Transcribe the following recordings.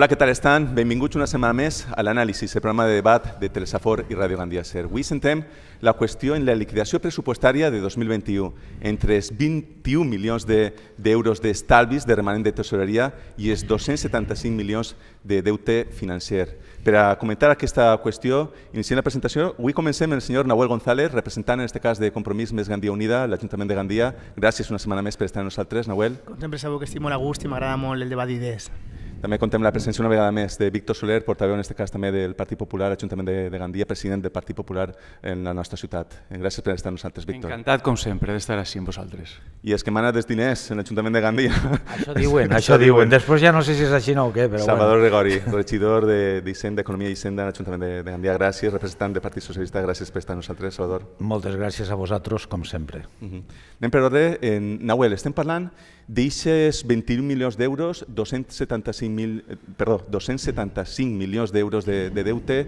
Hola, què tal estan? Benvinguts una setmana més a l'anàlisi, el programa de debat de Telesafor i Ràdio Gandia Ser. Avui sentem la qüestió en la liquidació pressupostària de 2021, entre els 21 milions d'euros de, d'estalvis de remanent de tesoreria i els 275 milions de deute financer. Per a comentar aquesta qüestió, iniciem la presentació. Avui comencem amb el senyor Nahuel González, representant en aquest cas de Compromís Més Gandia Unida, l'Ajuntament de Gandia. Gràcies una setmana més per estar amb nosaltres, Nahuel. Com sempre sabeu que estic molt a gust i m'agrada molt el debat d'idees. També contem la presència una vegada més de Víctor Soler, portaveu en aquest cas també del Partit Popular, Ajuntament de, de Gandia, president del Partit Popular en la nostra ciutat. Eh, gràcies per estar amb nosaltres, Víctor. Encantat, com sempre, d'estar així amb vosaltres. I és que mana des diners en l'Ajuntament de Gandia. Això diuen, això diuen. Després ja no sé si és així o no, o què, però Salvador bueno. Gregori, regidor de Dissent, d'Economia i Hisenda en l'Ajuntament de, de Gandia. Gràcies, representant del Partit Socialista, gràcies per estar amb nosaltres, Salvador. Moltes gràcies a vosaltres, com sempre. Uh mhm. -huh. Anem per ordre, en Nahuel, estem parlant d'eixes 21 milions d'euros, 275, mil, eh, perdó, 275 milions d'euros de, de deute,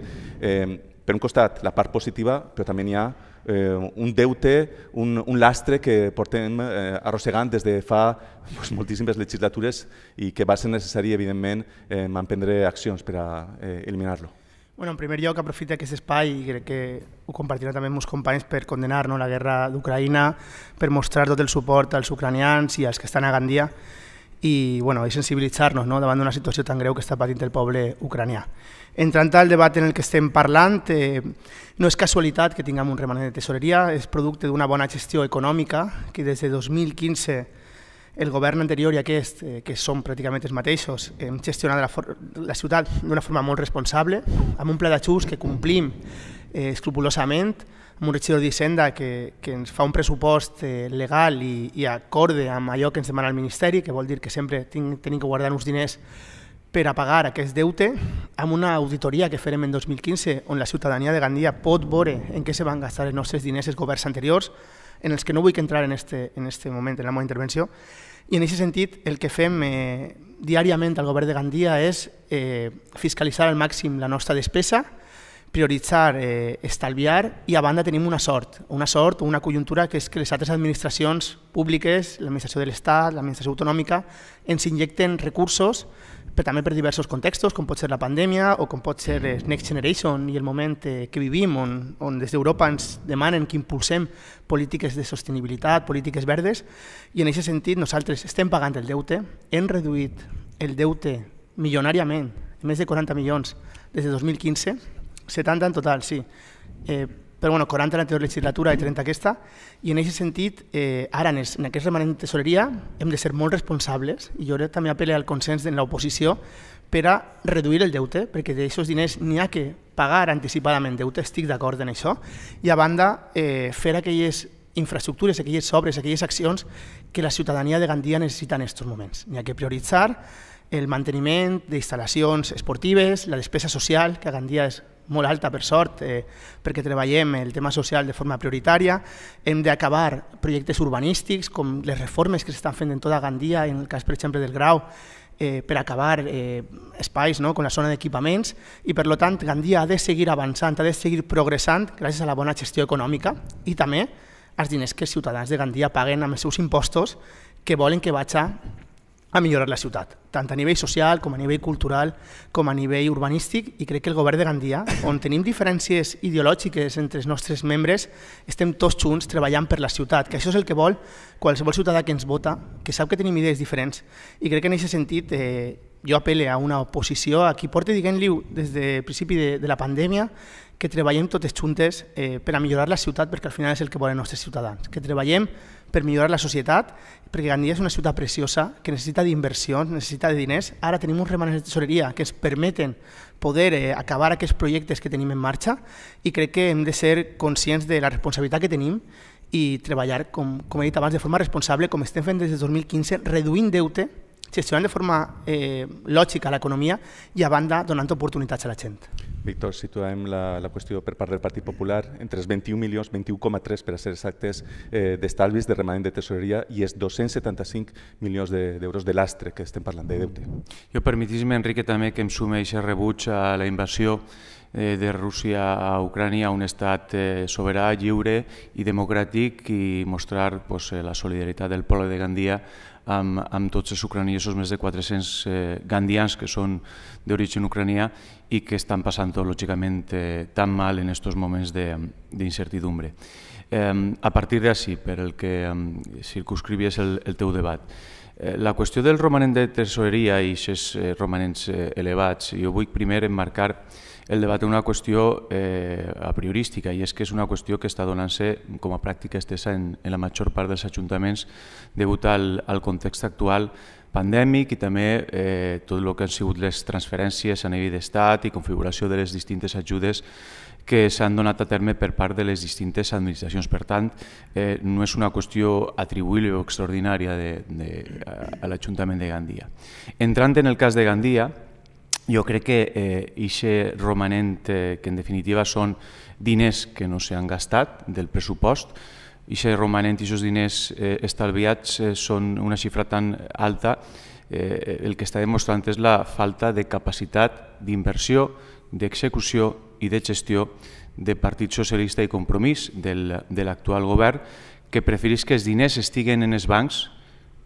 eh, per un costat la part positiva, però també n'hi ha eh, un deute, un, un lastre que portem eh, arrossegant des de fa pues, moltíssimes legislatures i que va ser necessari, evidentment, eh, emprendre accions per a eh, eliminar-lo. Bueno, en primer lloc, aprofita aquest espai i crec que ho compartirà també amb els companys per condenar no, la guerra d'Ucraïna, per mostrar tot el suport als ucranians i als que estan a Gandia i, bueno, i sensibilitzar-nos no, davant d'una situació tan greu que està patint el poble ucranià. Entrant al debat en el que estem parlant, eh, no és casualitat que tinguem un remanent de tesoreria, és producte d'una bona gestió econòmica que des de 2015 el govern anterior i aquest, eh, que són pràcticament els mateixos, hem gestionat la, la ciutat d'una forma molt responsable, amb un pla d'ajust que complim eh, escrupulosament, amb un regidor d'Hisenda que, que ens fa un pressupost eh, legal i, i acorde amb allò que ens demana el Ministeri, que vol dir que sempre tinc, tenim que guardar uns diners per a pagar aquest deute, amb una auditoria que farem en 2015, on la ciutadania de Gandia pot veure en què se van gastar els nostres diners els governs anteriors, en els que no vull entrar en este, en este moment, en la meva intervenció, i en aquest sentit el que fem eh, diàriament al govern de Gandia és eh, fiscalitzar al màxim la nostra despesa, prioritzar, eh, estalviar i a banda tenim una sort, una sort o una conjuntura que és que les altres administracions públiques, l'administració de l'Estat, l'administració autonòmica, ens injecten recursos però també per diversos contextos, com pot ser la pandèmia o com pot ser eh, Next Generation i el moment eh, que vivim, on, on des d'Europa ens demanen que impulsem polítiques de sostenibilitat, polítiques verdes, i en aquest sentit nosaltres estem pagant el deute, hem reduït el deute milionàriament, més de 40 milions des de 2015, 70 en total, sí, eh, però bueno, 40 l'anterior legislatura i 30 aquesta, i en aquest sentit, eh, ara en, es, en aquest remanent de tesoreria hem de ser molt responsables, i jo també apel·le al consens en l'oposició per a reduir el deute, perquè d'aquests diners n'hi ha que pagar anticipadament deute, estic d'acord en això, i a banda eh, fer aquelles infraestructures, aquelles obres, aquelles accions que la ciutadania de Gandia necessita en aquests moments. N'hi ha que prioritzar el manteniment d'instal·lacions esportives, la despesa social, que a Gandia és molt alta, per sort, eh, perquè treballem el tema social de forma prioritària. Hem d'acabar projectes urbanístics, com les reformes que s'estan fent en tota Gandia, en el cas, per exemple, del Grau, eh, per acabar eh, espais no? com la zona d'equipaments i per tant Gandia ha de seguir avançant, ha de seguir progressant gràcies a la bona gestió econòmica i també als diners que els ciutadans de Gandia paguen amb els seus impostos que volen que vagi a millorar la ciutat, tant a nivell social com a nivell cultural com a nivell urbanístic i crec que el govern de Gandia, on tenim diferències ideològiques entre els nostres membres, estem tots junts treballant per la ciutat, que això és el que vol qualsevol ciutadà que ens vota, que sap que tenim idees diferents i crec que en aquest sentit eh, jo apel·le a una oposició a qui porti diguent-li des de principi de, de la pandèmia que treballem totes juntes eh, per a millorar la ciutat, perquè al final és el que volen els nostres ciutadans, que treballem per millorar la societat, perquè Gandia és una ciutat preciosa que necessita d'inversions, necessita de diners. Ara tenim uns remanents de tesoreria que ens permeten poder eh, acabar aquests projectes que tenim en marxa i crec que hem de ser conscients de la responsabilitat que tenim i treballar, com, com he dit abans, de forma responsable, com estem fent des de 2015, reduint deute, gestionant de forma eh, lògica l'economia i a banda donant oportunitats a la gent. Víctor, situem la, la qüestió per part del Partit Popular entre els 21 milions, 21,3 per a ser exactes, eh, d'estalvis de remanent de tesoreria i els 275 milions d'euros de, de lastre que estem parlant de deute. Jo permetis me Enrique, també que em sumeix a rebuig a la invasió eh, de Rússia a Ucrània, un estat eh, soberà, lliure i democràtic i mostrar pues, eh, la solidaritat del poble de Gandia amb, amb tots els ucraniesos, més de 400 eh, gandians que són d'origen ucranià i que estan passant lògicament, eh, tan mal en aquests moments d'incertidumbre. Eh, a partir d'ací, per el que eh, circunscrivies el, el teu debat, eh, la qüestió del romanent de tesoreria i aquests eh, romanents eh, elevats, jo vull primer emmarcar marcar el debat en una qüestió eh, a priorística i és que és una qüestió que està donant-se com a pràctica estesa en, en la major part dels ajuntaments debut al, al context actual pandèmic i també eh, tot el que han sigut les transferències a nivell d'estat i configuració de les distintes ajudes que s'han donat a terme per part de les distintes administracions. Per tant, eh, no és una qüestió atribuïble o extraordinària de, de, a, a l'Ajuntament de Gandia. Entrant en el cas de Gandia, jo crec que eh, romanent, eh, que en definitiva són diners que no s'han gastat del pressupost, ixe romanent, i aquests diners eh, estalviats eh, són una xifra tan alta, eh, el que està demostrant és la falta de capacitat d'inversió, d'execució i de gestió de Partit Socialista i Compromís del, de l'actual govern, que preferís que els diners estiguen en els bancs,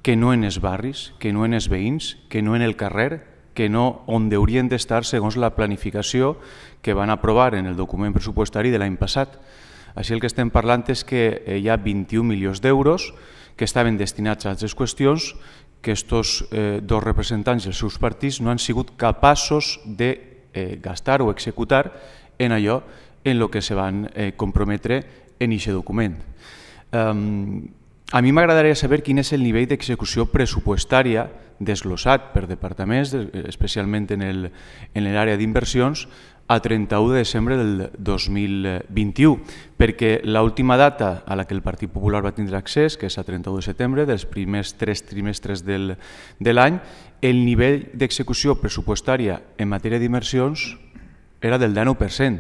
que no en els barris, que no en els veïns, que no en el carrer, que no on haurien d'estar segons la planificació que van aprovar en el document pressupostari de l'any passat. Així el que estem parlant és que eh, hi ha 21 milions d'euros que estaven destinats a altres qüestions que aquests eh, dos representants dels seus partits no han sigut capaços de eh, gastar o executar en allò en el que se van comprometre en aquest document. A mi m'agradaria saber quin és el nivell d'execució pressupostària desglossat per departaments, eh, especialment en l'àrea en d'inversions, a 31 de desembre del 2021, perquè l'última data a la que el Partit Popular va tindre accés, que és a 31 de setembre, dels primers tres trimestres del, de l'any, el nivell d'execució pressupostària en matèria d'inversions era del 19%.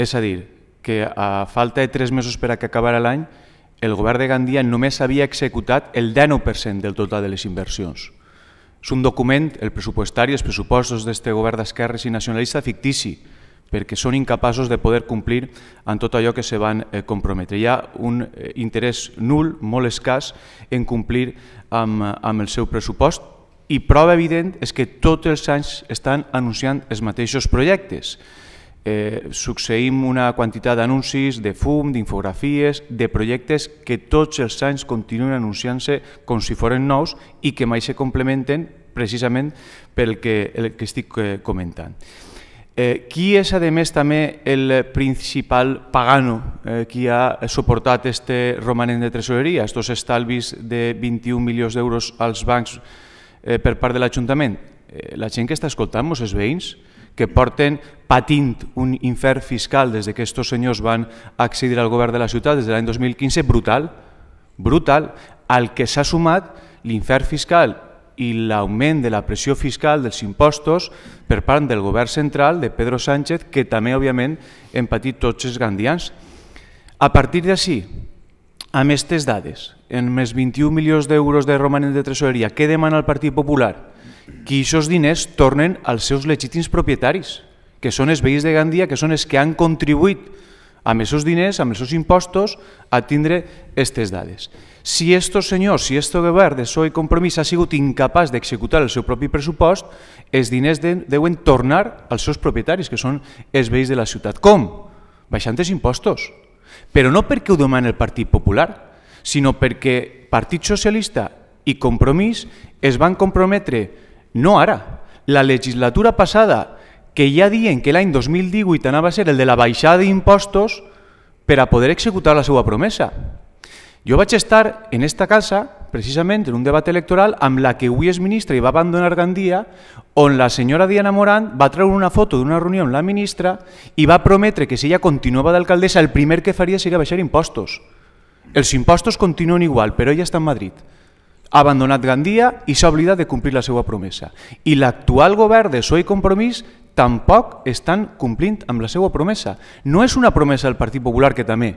És a dir, que a falta de tres mesos per a que acabara l'any, el govern de Gandia només havia executat el 19% del total de les inversions. És un document, el pressupostari, els pressupostos d'este govern d'esquerres i nacionalista fictici, perquè són incapaços de poder complir amb tot allò que se van eh, comprometre. Hi ha un eh, interès nul, molt escàs, en complir amb, amb el seu pressupost i prova evident és que tots els anys estan anunciant els mateixos projectes eh, succeïm una quantitat d'anuncis, de fum, d'infografies, de projectes que tots els anys continuen anunciant-se com si foren nous i que mai se complementen precisament pel que, el que estic eh, comentant. Eh, qui és, a més, també el principal pagano eh, que ha suportat este romanent de tresoreria, estos estalvis de 21 milions d'euros als bancs eh, per part de l'Ajuntament? Eh, la gent que està escoltant, els veïns, que porten patint un infern fiscal des de que aquests senyors van accedir al govern de la ciutat des de l'any 2015, brutal, brutal, al que s'ha sumat l'infern fiscal i l'augment de la pressió fiscal dels impostos per part del govern central de Pedro Sánchez, que també, òbviament, hem patit tots els gandians. A partir d'ací, amb aquestes dades, amb els 21 milions d'euros de romanent de tresoreria, què demana el Partit Popular? que aquests diners tornen als seus legítims propietaris, que són els veïns de Gandia, que són els que han contribuït amb els seus diners, amb els seus impostos, a tindre aquestes dades. Si aquests senyors, si aquest govern de seu i Compromís ha sigut incapaç d'executar el seu propi pressupost, els diners deuen tornar als seus propietaris, que són els veïns de la ciutat. Com? Baixant els impostos. Però no perquè ho demana el Partit Popular, sinó perquè Partit Socialista i Compromís es van comprometre no ara. La legislatura passada, que ja diuen que l'any 2018 anava a ser el de la baixada d'impostos per a poder executar la seva promesa. Jo vaig estar en esta casa, precisament en un debat electoral, amb la que avui és ministra i va abandonar Gandia, on la senyora Diana Morant va treure una foto d'una reunió amb la ministra i va prometre que si ella continuava d'alcaldessa el primer que faria seria baixar impostos. Els impostos continuen igual, però ella està a Madrid ha abandonat Gandia i s'ha oblidat de complir la seva promesa. I l'actual govern de PSOE i Compromís tampoc estan complint amb la seva promesa. No és una promesa del Partit Popular, que també,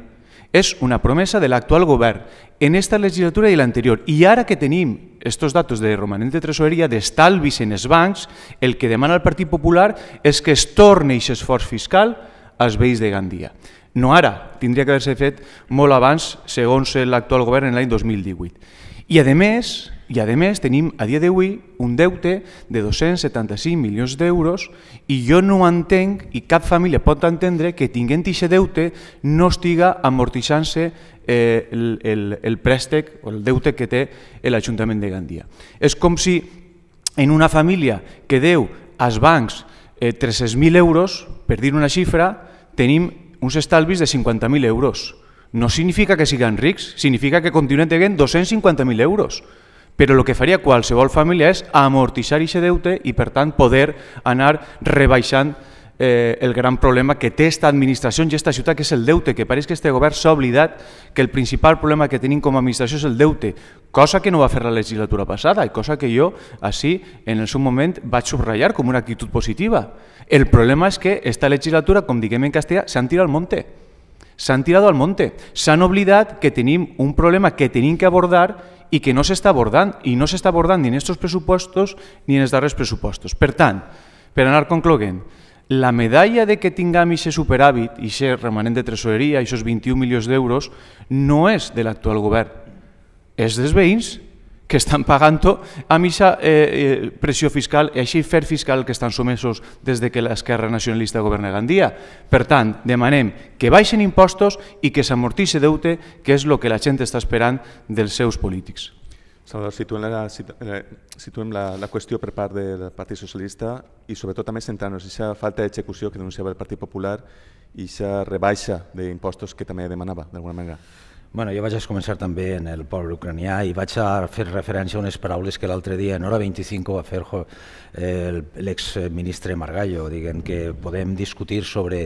és una promesa de l'actual govern en esta legislatura i l'anterior. I ara que tenim estos datos de romanent de tresoreria, d'estalvis en els bancs, el que demana el Partit Popular és que es torni aquest esforç fiscal als veïns de Gandia. No ara, tindria que haver-se fet molt abans, segons l'actual govern, en l'any 2018. I a més, i a més tenim a dia d'avui un deute de 275 milions d'euros i jo no entenc i cap família pot entendre que tinguent aquest deute no estiga amortitzant-se eh, el, el, el préstec o el deute que té l'Ajuntament de Gandia. És com si en una família que deu als bancs 300.000 eh, euros, per dir una xifra, tenim uns estalvis de 50.000 euros no significa que siguin rics, significa que continuen tenint 250.000 euros. Però el que faria qualsevol família és amortitzar aquest deute i, per tant, poder anar rebaixant eh, el gran problema que té aquesta administració i aquesta ciutat, que és el deute, que pareix que este govern s'ha oblidat que el principal problema que tenim com a administració és el deute, cosa que no va fer la legislatura passada i cosa que jo, així, en el seu moment vaig subratllar com una actitud positiva. El problema és que esta legislatura, com diguem en castellà, s'han tirat al monte s'han tirat al monte. S'han oblidat que tenim un problema que tenim que abordar i que no s'està abordant, i no s'està abordant ni en aquests pressupostos ni en els darrers pressupostos. Per tant, per anar concloguent, la medalla de que tinguem aquest superàvit, i aquest remanent de tresoreria, aquests 21 milions d'euros, no és de l'actual govern, és dels veïns que estan pagant a missa eh, eh pressió fiscal i així fer fiscal que estan sumesos des de que l'esquerra nacionalista governa Gandia. Per tant, demanem que baixen impostos i que s'amortitzi deute, que és el que la gent està esperant dels seus polítics. Salvador, situem, la, eh, situem la, la qüestió per part del Partit Socialista i sobretot també centrant-nos en aquesta falta d'execució que denunciava el Partit Popular i aquesta rebaixa d'impostos que també demanava, d'alguna manera. Bueno, jo vaig començar també en el poble ucranià i vaig a fer referència a unes paraules que l'altre dia, en hora 25, va fer eh, l'exministre Margallo, diguem que podem discutir sobre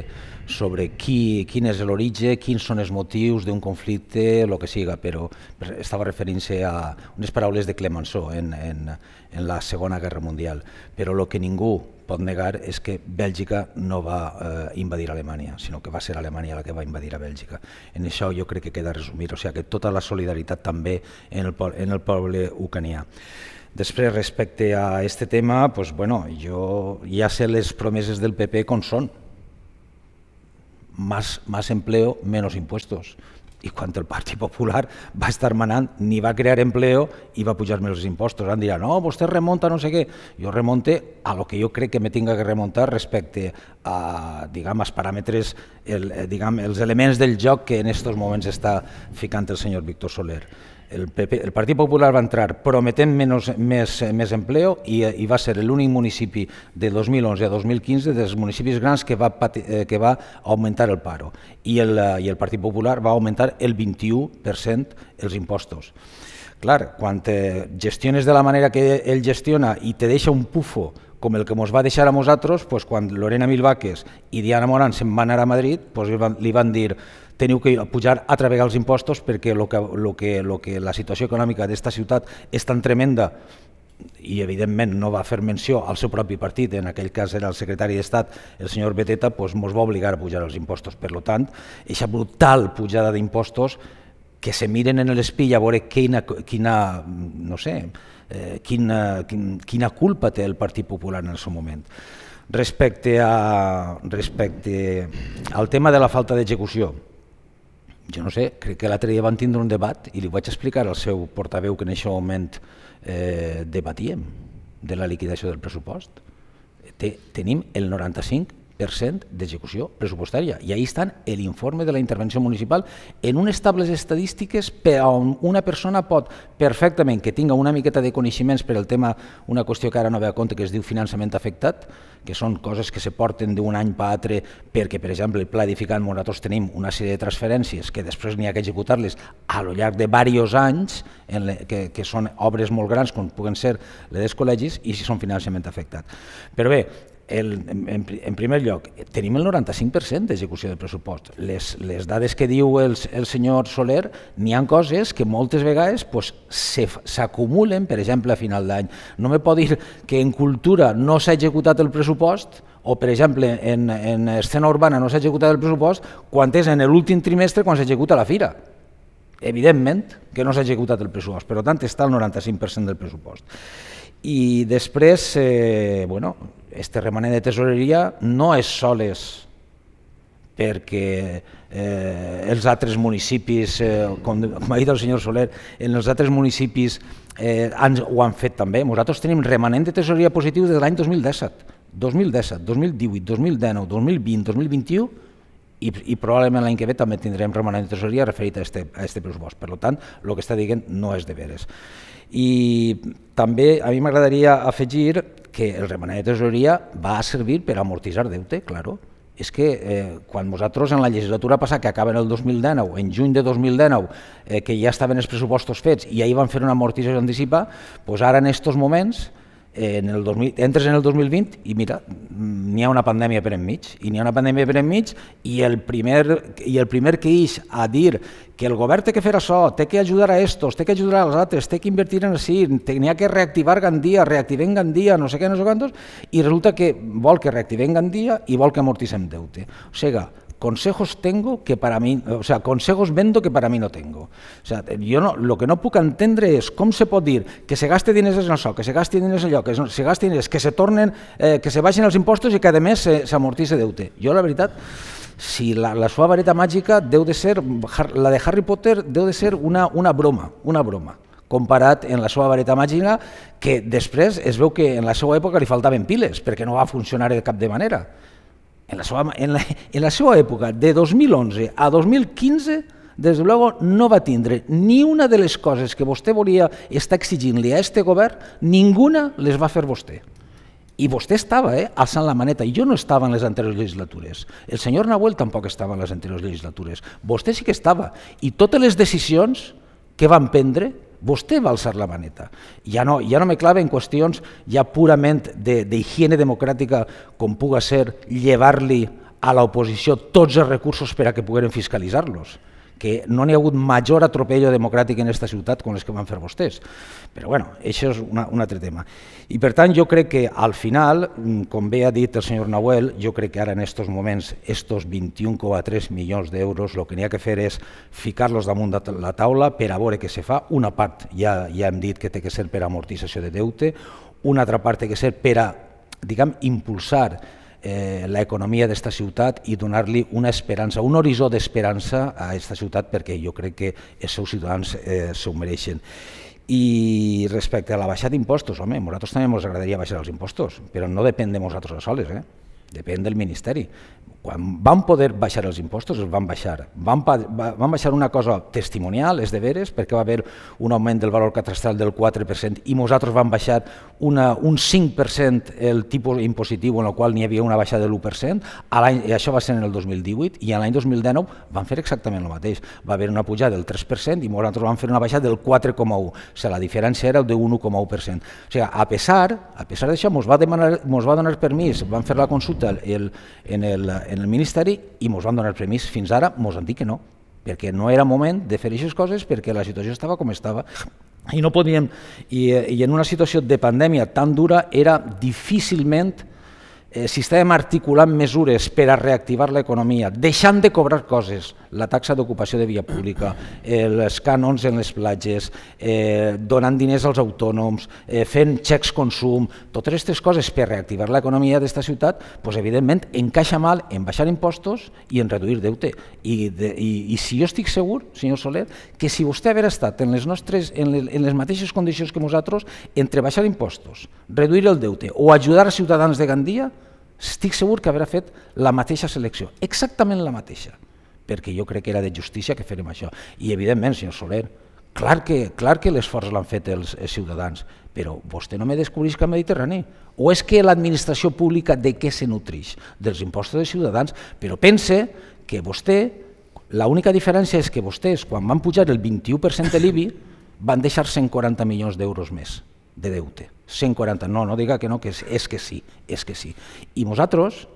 sobre qui, quin és l'origen, quins són els motius d'un conflicte, el que siga, però estava referint-se a unes paraules de Clemenceau en, en, en la Segona Guerra Mundial. Però el que ningú pot negar és que Bèlgica no va eh, invadir Alemanya, sinó que va ser Alemanya la que va invadir a Bèlgica. En això jo crec que queda resumit, o sigui que tota la solidaritat també en el, en el poble ucanià. Després, respecte a aquest tema, pues, bueno, jo ja sé les promeses del PP com són, más, más empleo, menos impuestos. I quan el Partit Popular va estar manant, ni va crear empleo i va pujar-me els impostos. Van dir, no, vostè remonta no sé què. Jo remonte a lo que jo crec que me tinga que remontar respecte a, diguem, els paràmetres, el, eh, diguem, els elements del joc que en estos moments està ficant el senyor Víctor Soler. El, PP, el Partit Popular va entrar prometent menos, més, més empleo i, i va ser l'únic municipi de 2011 a 2015 dels municipis grans que va, eh, que va augmentar el paro I el, eh, i el Partit Popular va augmentar el 21% els impostos. Clar, quan gestiones de la manera que ell gestiona i te deixa un pufo com el que ens va deixar a nosaltres, pues, quan Lorena Milvaques i Diana Morán se'n van anar a Madrid, pues, li van dir teniu que pujar a través dels impostos perquè lo que, lo que, lo que la situació econòmica d'esta ciutat és tan tremenda i evidentment no va fer menció al seu propi partit, en aquell cas era el secretari d'Estat, el senyor Beteta, doncs mos va obligar a pujar els impostos. Per tant, aquesta brutal pujada d'impostos que se miren en l'espill a veure quina, quina, no sé, eh, quina, quina culpa té el Partit Popular en el seu moment. Respecte, a, respecte al tema de la falta d'execució, jo no sé, crec que l'altre dia van tindre un debat i li vaig explicar al seu portaveu que en aquest moment eh, debatíem de la liquidació del pressupost. Té, tenim el 95 d'execució pressupostària. I ahí estan l'informe de la intervenció municipal en unes tables estadístiques per on una persona pot perfectament, que tinga una miqueta de coneixements per al tema, una qüestió que ara no ve a compte que es diu finançament afectat, que són coses que se porten d'un any per altre perquè, per exemple, el pla edificat nosaltres tenim una sèrie de transferències que després n'hi ha que executar-les a lo llarg de diversos anys, en le, que, que són obres molt grans com puguen ser les dels col·legis i si són finançament afectat. Però bé, el, en, en primer lloc, tenim el 95% d'execució del pressupost. Les, les dades que diu el, el senyor Soler, n'hi han coses que moltes vegades pues, s'acumulen, per exemple, a final d'any. No me pot dir que en cultura no s'ha executat el pressupost o, per exemple, en, en escena urbana no s'ha executat el pressupost quan és en l'últim trimestre quan s'executa la fira evidentment que no s'ha executat el pressupost, per tant està el 95% del pressupost. I després, eh, bueno, este remanent de tesoreria no és soles perquè eh, els altres municipis, eh, com, com ha dit el senyor Soler, en els altres municipis eh, han, ho han fet també. Nosaltres tenim remanent de tesoreria positiu des de l'any 2017, 2017, 2018, 2019, 2020, 2021 i, i probablement l'any que ve també tindrem remanent de tesoreria referit a este, a este pressupost. Per tant, el que està dient no és de veres. I també a mi m'agradaria afegir que el remanent de tesoreria va servir per amortitzar deute, claro. És que eh, quan nosaltres en la legislatura passada, que acaba en el 2019, en juny de 2019, eh, que ja estaven els pressupostos fets i ahir van fer una amortització anticipada, doncs ara en aquests moments en el 2000, entres en el 2020 i mira, n'hi ha una pandèmia per enmig, i n'hi ha una pandèmia per enmig, i el primer, i el primer que ix a dir que el govern té que fer això, té que ajudar a estos, té que ajudar als altres, té que invertir en així, n'hi ha que reactivar Gandia, reactivem Gandia, no sé què, no sé quantos, i resulta que vol que reactivem Gandia i vol que amortissem deute. O sigui, consejos tengo que para mí, o sea, consejos vendo que para mí no tengo. O sea, yo no, lo que no puedo entender es cómo se puede decir que se gaste dinero en eso, que se gaste dinero en yo, que se gaste dinero que se tornen, eh, que se bajen los impuestos y que se amortice de deute. Yo, la verdad, si la, suave varita vareta mágica de ser, la de Harry Potter debe de ser una, una broma, una broma comparad en la suave vareta mágica que después es veo que en la suave época le faltaban piles, porque no va a funcionar de cap de manera. en la, seva, en, la, en la seva època, de 2011 a 2015, des de luego no va tindre ni una de les coses que vostè volia estar exigint-li a este govern, ninguna les va fer vostè. I vostè estava eh, alçant la maneta, i jo no estava en les anteriors legislatures. El senyor Nahuel tampoc estava en les anteriors legislatures. Vostè sí que estava. I totes les decisions que van prendre vostè va alçar la maneta. Ja no, ja no me clave en qüestions ja purament d'higiene de, de democràtica com puga ser llevar-li a l'oposició tots els recursos per a que pogueren fiscalitzar-los que no n'hi ha hagut major atropello democràtic en aquesta ciutat com les que van fer vostès. Però bueno, això és una, un altre tema. I per tant, jo crec que al final, mm, com bé ha dit el senyor Nahuel, jo crec que ara en aquests moments, aquests 21,3 milions d'euros, el que n'hi ha que fer és ficar-los damunt de la taula per a veure què se fa. Una part ja, ja hem dit que té que ser per amortització de deute, una altra part té que ser per a diguem, impulsar eh, l'economia d'esta ciutat i donar-li una esperança, un horitzó d'esperança a aquesta ciutat perquè jo crec que els seus ciutadans eh, s'ho mereixen. I respecte a la baixada d'impostos, home, a nosaltres també ens agradaria baixar els impostos, però no depèn de nosaltres a soles, eh? Depèn del Ministeri. Quan van poder baixar els impostos, els van baixar. Van, van baixar una cosa testimonial, és de veres, perquè va haver un augment del valor catastral del 4% i nosaltres vam baixar una, un 5% el tipus impositiu en el qual n'hi havia una baixada de l'1%, i això va ser en el 2018, i en l'any 2019 van fer exactament el mateix. Va haver una pujada del 3% i nosaltres vam fer una baixada del 4,1%. O sigui, la diferència era de 1,1%. O sigui, a pesar, a pesar d'això, ens va, demanar, mos va donar permís, van fer la consulta consulta el, en, el, en el Ministeri i ens van donar el permís. Fins ara ens han dit que no, perquè no era moment de fer aquestes coses perquè la situació estava com estava i no podíem, i, i en una situació de pandèmia tan dura era difícilment Eh, si estàvem articulant mesures per a reactivar l'economia, deixant de cobrar coses, la taxa d'ocupació de via pública, eh, els cànons en les platges, eh, donant diners als autònoms, fent xecs consum, totes aquestes coses per reactivar l'economia d'esta ciutat, doncs, evidentment encaixa mal en baixar impostos i en reduir deute. I, de, i, i si jo estic segur, senyor Soler, que si vostè haver estat en les, nostres, en les, en les mateixes condicions que nosaltres, entre baixar impostos, reduir el deute o ajudar a ciutadans de Gandia, estic segur que haurà fet la mateixa selecció, exactament la mateixa, perquè jo crec que era de justícia que fèrem això. I evidentment, senyor Soler, clar que, clar que l'esforç l'han fet els, els ciutadans, però vostè no me descobreix que el Mediterrani. O és que l'administració pública de què se nutreix? Dels impostos dels ciutadans, però pense que vostè, l'única diferència és que vostès, quan van pujar el 21% de l'IBI, van deixar 140 milions d'euros més de deute. 140, no, no diga que no, que és, és que sí, és que sí. I nosaltres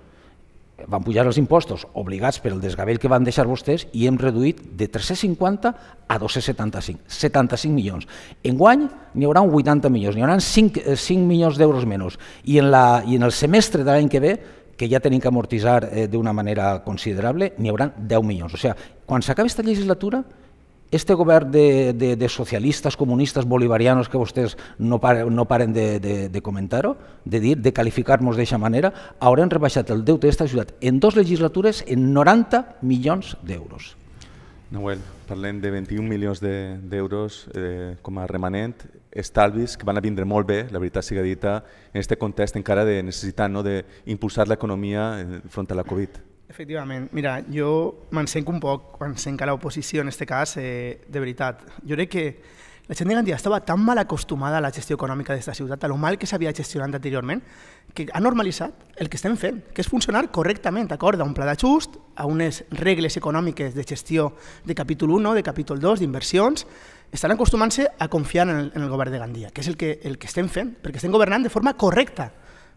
vam pujar els impostos obligats per desgavell que van deixar vostès i hem reduït de 350 a 275, 75 milions. Enguany n'hi haurà 80 milions, n'hi haurà 5, 5 eh, milions d'euros menys. I en, la, I en el semestre de l'any que ve que ja tenim que amortitzar eh, d'una manera considerable, n'hi haurà 10 milions. O sigui, quan s'acabi aquesta legislatura, este govern de, de, de socialistes, comunistes, bolivarianos, que vostès no, pare, no paren de, de, de comentar-ho, de dir, de qualificar-nos d'aquesta manera, hauran rebaixat el deute d'aquesta ciutat en dues legislatures en 90 milions d'euros. Noel, parlem de 21 milions d'euros de, eh, com a remanent, estalvis que van a vindre molt bé, la veritat siga dita, en aquest context encara de necessitat no, d'impulsar l'economia eh, front a la Covid. Efectivament. Mira, jo m'encenc un poc quan sent que l'oposició, en aquest cas, eh, de veritat. Jo crec que la gent de Gandia estava tan mal acostumada a la gestió econòmica d'aquesta ciutat, a lo mal que s'havia gestionat anteriorment, que ha normalitzat el que estem fent, que és funcionar correctament, d'acord, a un pla d'ajust, a unes regles econòmiques de gestió de capítol 1, de capítol 2, d'inversions, estan acostumant-se a confiar en el, en el govern de Gandia, que és el que, el que estem fent, perquè estem governant de forma correcta.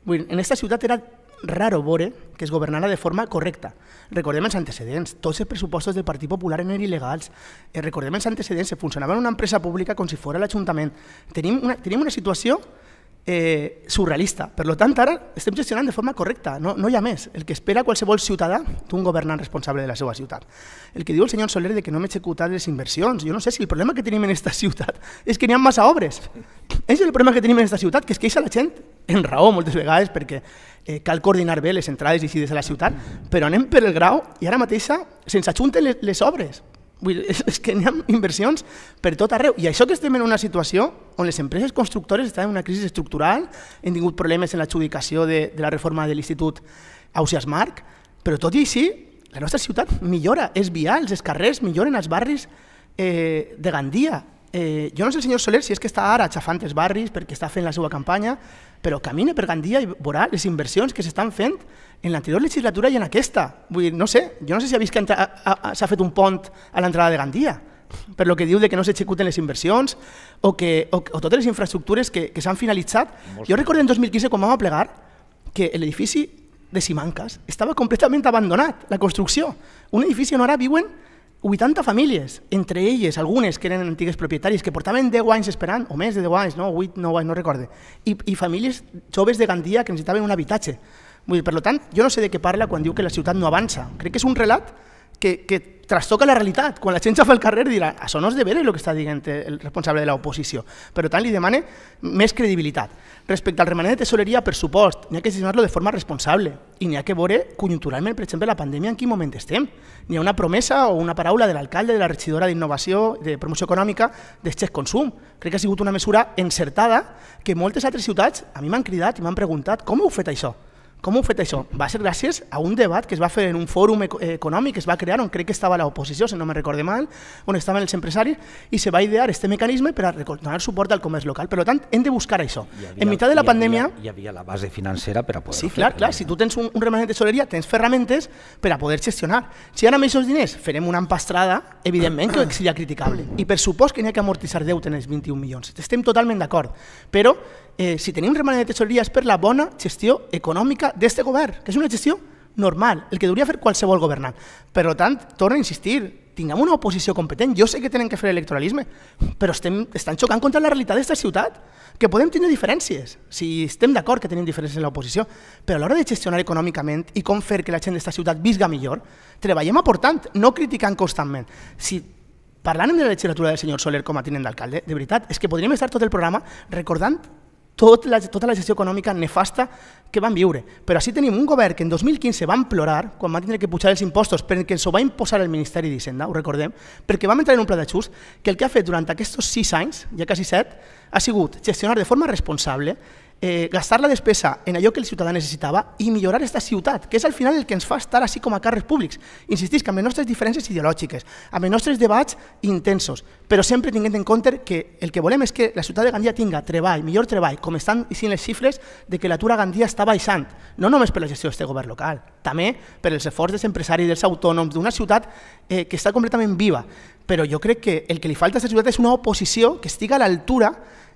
Vull dir, en aquesta ciutat era raro vore que es governara de forma correcta. Recordem els antecedents. Tots els pressupostos del Partit Popular eren il·legals. Eh, recordem els antecedents. Se funcionava en una empresa pública com si fos l'Ajuntament. Tenim una, tenim una situació eh, surrealista. Per tant, ara estem gestionant de forma correcta, no, no hi ha més. El que espera qualsevol ciutadà d'un governant responsable de la seva ciutat. El que diu el senyor Soler de que no hem executat les inversions, jo no sé si el problema que tenim en aquesta ciutat és que n'hi ha massa obres. És el problema que tenim en aquesta ciutat, que es queixa la gent en raó moltes vegades perquè eh, cal coordinar bé les entrades i sides de la ciutat, però anem per el grau i ara mateixa se'ns ajunten les, les obres. Vull dir, és, és que hi ha inversions per tot arreu. I això que estem en una situació on les empreses constructores estan en una crisi estructural, hem tingut problemes en l'adjudicació de, de la reforma de l'Institut Ausias Marc, però tot i així la nostra ciutat millora, és vial, els carrers milloren els barris eh, de Gandia. Eh, jo no sé el senyor Soler si és que està ara aixafant els barris perquè està fent la seva campanya, però camina per Gandia i veurà les inversions que s'estan fent en l'anterior legislatura i en aquesta. Vull dir, no sé, jo no sé si ha vist que s'ha fet un pont a l'entrada de Gandia, per lo que diu de que no s'executen les inversions o, que, o, o totes les infraestructures que, que s'han finalitzat. Molt jo recordo en 2015, quan vam plegar que l'edifici de Simancas estava completament abandonat, la construcció. Un edifici on ara viuen 80 famílies, entre elles algunes que eren antigues propietaris, que portaven 10 anys esperant, o més de 10 anys, no? 8, 9 anys, no recorde, i, i famílies joves de Gandia que necessitaven un habitatge. Vull dir, per tant, jo no sé de què parla quan diu que la ciutat no avança. Crec que és un relat que, que trastoca la realitat. Quan la gent fa el carrer dirà això no és de veres el que està dient el responsable de l'oposició. Per tant, li demane més credibilitat. Respecte al remanent de tesoreria, per supost, n'hi ha que gestionar-lo de forma responsable i n'hi ha que veure conjunturalment, per exemple, la pandèmia en quin moment estem. N'hi ha una promesa o una paraula de l'alcalde, de la regidora d'Innovació, de Promoció Econòmica, de xecs consum. Crec que ha sigut una mesura encertada que moltes altres ciutats a mi m'han cridat i m'han preguntat com heu fet això? Com ho fet això? Va ser gràcies a un debat que es va fer en un fòrum econòmic que es va crear on crec que estava l'oposició, si no me recorde mal, on estaven els empresaris, i se va idear este mecanisme per a donar suport al comerç local. Per tant, hem de buscar això. havia, en mitjà de la hi havia, pandèmia... Hi havia la base financera per a poder... Sí, clar, clar, si tu tens un, un remanent de tesoreria, tens ferramentes per a poder gestionar. Si ara amb aquests diners farem una empastrada, evidentment que seria criticable. I per supost que n'hi ha que amortitzar deute en els 21 milions. Estem totalment d'acord, però eh, si tenim remanent de tesoreria és per la bona gestió econòmica d'este govern, que és una gestió normal, el que hauria fer qualsevol governant. Per tant, torno a insistir, tinguem una oposició competent, jo sé que tenen que fer electoralisme, però estem, estan xocant contra la realitat d'esta ciutat, que podem tenir diferències, si estem d'acord que tenim diferències en l'oposició, però a l'hora de gestionar econòmicament i com fer que la gent d'aquesta ciutat visga millor, treballem aportant, no criticant constantment. Si parlant de la legislatura del senyor Soler com a tinent d'alcalde, de veritat, és que podríem estar tot el programa recordant tot la, tota la gestió econòmica nefasta que van viure. Però així tenim un govern que en 2015 van plorar quan van tindre que pujar els impostos perquè ens ho va imposar el Ministeri d'Hisenda, ho recordem, perquè vam entrar en un pla d'ajust que el que ha fet durant aquests sis anys, ja quasi set, ha sigut gestionar de forma responsable eh, gastar la despesa en allò que el ciutadà necessitava i millorar aquesta ciutat, que és al final el que ens fa estar així com a càrrecs públics. Insistís que amb les nostres diferències ideològiques, amb els nostres debats intensos, però sempre tinguent en compte que el que volem és que la ciutat de Gandia tinga treball, millor treball, com estan dient les xifres de que l'atur a Gandia està baixant, no només per la gestió d'aquest govern local, també per els esforços dels empresaris, dels autònoms, d'una ciutat eh, que està completament viva. Però jo crec que el que li falta a aquesta ciutat és una oposició que estiga a l'altura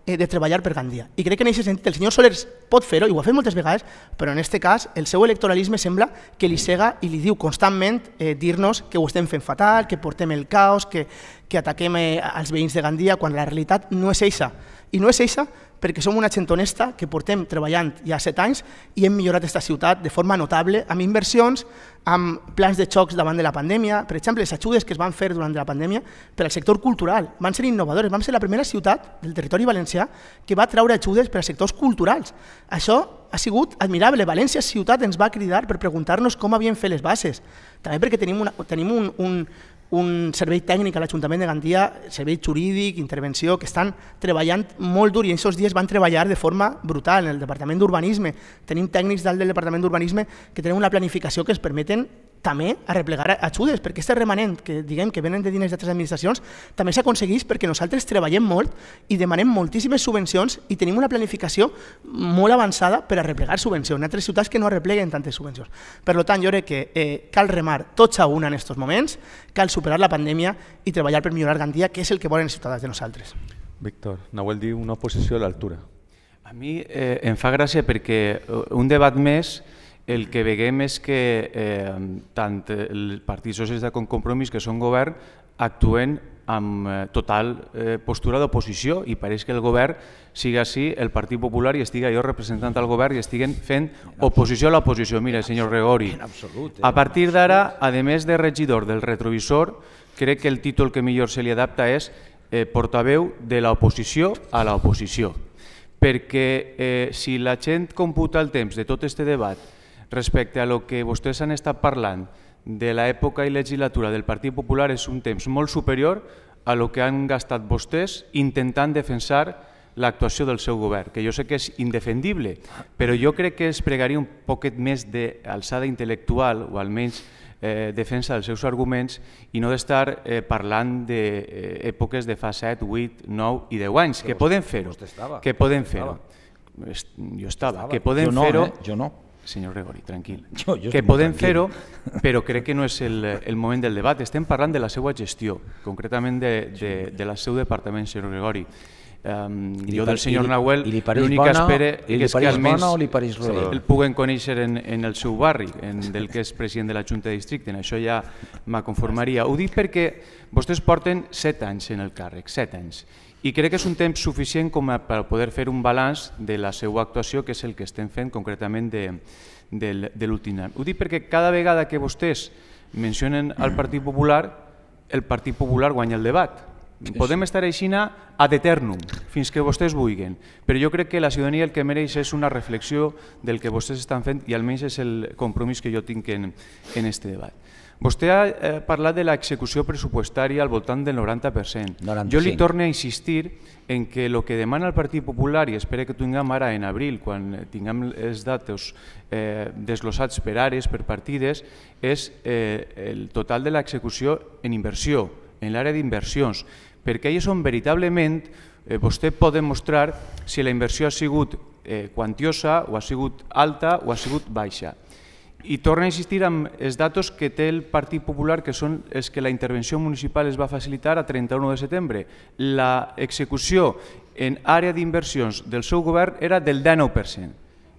Eh, de treballar per Gandia. I crec que en aquest sentit el senyor Soler pot fer-ho, i ho ha fet moltes vegades, però en aquest cas el seu electoralisme sembla que li cega i li diu constantment eh, dir-nos que ho estem fent fatal, que portem el caos, que, que ataquem eh, els veïns de Gandia, quan la realitat no és eixa. I no és eixa perquè som una gent honesta que portem treballant ja 7 anys i hem millorat aquesta ciutat de forma notable amb inversions, amb plans de xocs davant de la pandèmia, per exemple, les ajudes que es van fer durant la pandèmia per al sector cultural van ser innovadores, vam ser la primera ciutat del territori valencià que va treure ajudes per a sectors culturals. Això ha sigut admirable. València Ciutat ens va cridar per preguntar-nos com havien fet les bases. També perquè tenim, una, tenim un, un, un servei tècnic a l'Ajuntament de Gandia, servei jurídic, intervenció, que estan treballant molt dur i aquests dies van treballar de forma brutal en el Departament d'Urbanisme. Tenim tècnics dalt del Departament d'Urbanisme que tenen una planificació que es permeten també arreplegar ajudes, perquè aquest remanent que diguem que venen de diners d'altres administracions també s'aconsegueix perquè nosaltres treballem molt i demanem moltíssimes subvencions i tenim una planificació molt avançada per arreplegar subvencions. Hi ha altres ciutats que no arrepleguen tantes subvencions. Per tant, jo crec que eh, cal remar tots a una en aquests moments, cal superar la pandèmia i treballar per millorar Gandia, que és el que volen els ciutadans de nosaltres. Víctor, vol dir una oposició a l'altura. A mi eh, em fa gràcia perquè eh, un debat més el que veiem és que eh, tant el Partit Socialista com Compromís, que són govern, actuen amb eh, total eh, postura d'oposició i pareix que el govern siga així el Partit Popular i estiga jo representant al govern i estiguen fent oposició a l'oposició. Mira, senyor Gregori, eh, a partir d'ara, a més de regidor del retrovisor, crec que el títol que millor se li adapta és eh, portaveu de l'oposició a l'oposició. Perquè eh, si la gent computa el temps de tot este debat Respecte a lo que vostès han estat parlant de l'època i legislatura del Partit Popular és un temps molt superior a lo que han gastat vostès intentant defensar l'actuació del seu govern, que jo sé que és indefendible, però jo crec que es pregaria un poquet més d'alçada intel·lectual o almenys eh, defensa dels seus arguments i no d'estar eh, parlant d'èpoques de, eh, de fa 7, 8, 9 i 10 anys, que, que poden fer-ho, que poden fer-ho. Jo estava, que poden fer-ho, jo no, eh? jo no senyor Gregori, tranquil. Jo, jo que podem fer-ho, però crec que no és el, el moment del debat. Estem parlant de la seva gestió, concretament de, de, de la seu departament, senyor Gregori. Um, jo del senyor i, Nahuel l'únic que espere és que almenys sí, el puguen conèixer en, en el seu barri, en, del que és president de la Junta de Districte, en això ja me conformaria. Ho dic perquè vostès porten set anys en el càrrec, set anys, i crec que és un temps suficient com a, per poder fer un balanç de la seva actuació, que és el que estem fent concretament de, de, de l'últim any. Ho dic perquè cada vegada que vostès mencionen el Partit Popular, el Partit Popular guanya el debat. Podem estar així ad eternum, fins que vostès vulguin, però jo crec que la ciutadania el que mereix és una reflexió del que vostès estan fent i almenys és el compromís que jo tinc en, en este debat. Vostè ha eh, parlat de l'execució pressupostària al voltant del 90%. 95. Jo li torno a insistir en que el que demana el Partit Popular, i espero que tinguem ara en abril, quan tinguem els datos eh, desglossats per àrees, per partides, és eh, el total de l'execució en inversió, en l'àrea d'inversions, perquè és són veritablement, eh, vostè pot demostrar si la inversió ha sigut eh, quantiosa o ha sigut alta o ha sigut baixa. I torna a insistir en els datos que té el Partit Popular, que són els que la intervenció municipal es va facilitar a 31 de setembre. La execució en àrea d'inversions del seu govern era del 19%,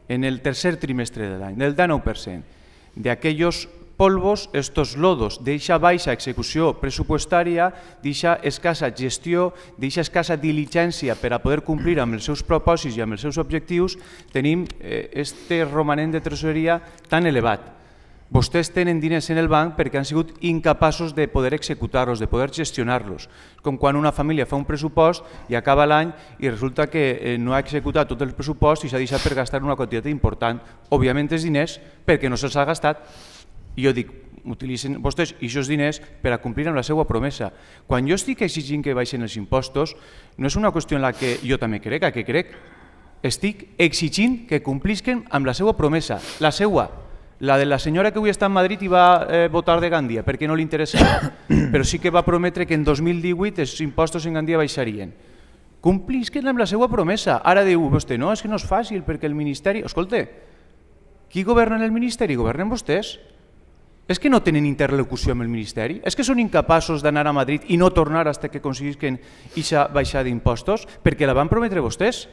en el tercer trimestre de l'any, del 19%. D'aquells polvos estos lodos, d'eixa baixa execució pressupostària, d'eixa escassa gestió, d'eixa escassa diligència per a poder complir amb els seus propòsits i amb els seus objectius, tenim eh, este romanent de tresoreria tan elevat. Vostès tenen diners en el banc perquè han sigut incapaços de poder executar-los, de poder gestionar-los. Com quan una família fa un pressupost i acaba l'any i resulta que eh, no ha executat tot el pressupost i s'ha deixat per gastar una quantitat important. Òbviament és diners perquè no se'ls ha gastat. I jo dic, utilitzen vostès aquests diners per a complir amb la seva promesa. Quan jo estic exigint que baixen els impostos, no és una qüestió en la que jo també crec, a què crec, estic exigint que complisquen amb la seva promesa, la seva, la de la senyora que avui està a Madrid i va eh, votar de Gandia, perquè no li interessa, però sí que va prometre que en 2018 els impostos en Gandia baixarien. Complisquen amb la seva promesa. Ara diu vostè, no, és que no és fàcil, perquè el Ministeri... Escolta, qui governa en el Ministeri? Governen vostès. És que no tenen interlocució amb el Ministeri? És que són incapaços d'anar a Madrid i no tornar fins que aconseguisquen aquesta baixada d'impostos? Perquè la van prometre vostès.